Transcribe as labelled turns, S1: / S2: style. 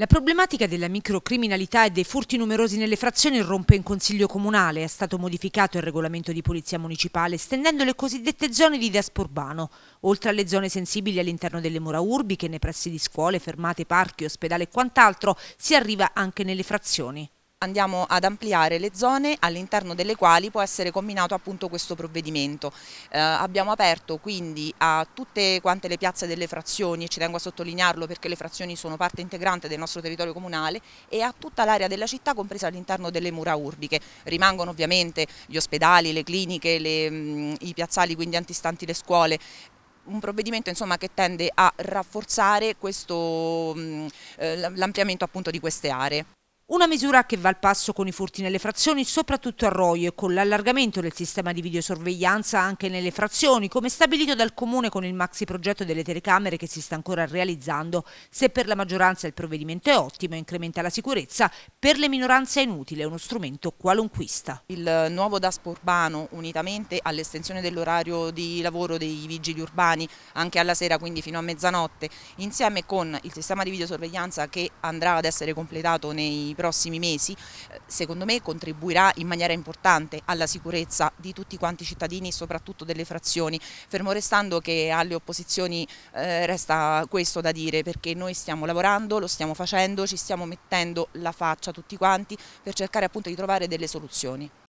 S1: La problematica della microcriminalità e dei furti numerosi nelle frazioni rompe in Consiglio Comunale. È stato modificato il regolamento di polizia municipale estendendo le cosiddette zone di despo urbano, oltre alle zone sensibili all'interno delle mura urbiche, nei pressi di scuole, fermate, parchi, ospedali e quant'altro, si arriva anche nelle frazioni andiamo ad ampliare le zone all'interno
S2: delle quali può essere combinato appunto questo provvedimento. Eh, abbiamo aperto quindi a tutte quante le piazze delle frazioni, e ci tengo a sottolinearlo perché le frazioni sono parte integrante del nostro territorio comunale, e a tutta l'area della città compresa all'interno delle mura urbiche. Rimangono ovviamente gli ospedali, le cliniche, le, mh, mm, i piazzali quindi antistanti le scuole, un provvedimento insomma, che tende a rafforzare mm, eh,
S1: l'ampliamento di queste aree. Una misura che va al passo con i furti nelle frazioni, soprattutto a Roio, e con l'allargamento del sistema di videosorveglianza anche nelle frazioni, come stabilito dal Comune con il maxi progetto delle telecamere che si sta ancora realizzando. Se per la maggioranza il provvedimento è ottimo e incrementa la sicurezza, per le minoranze è inutile, è uno strumento qualunquista. Il nuovo DASPO urbano,
S2: unitamente all'estensione dell'orario di lavoro dei vigili urbani anche alla sera, quindi fino a mezzanotte, insieme con il sistema di videosorveglianza che andrà ad essere completato nei prossimi mesi, eh, secondo me contribuirà in maniera importante alla sicurezza di tutti quanti i cittadini, soprattutto delle frazioni, fermo restando che alle opposizioni eh, resta questo da dire, perché noi stiamo lavorando, lo stiamo facendo, ci stiamo mettendo la faccia tutti quanti per cercare appunto di trovare delle soluzioni.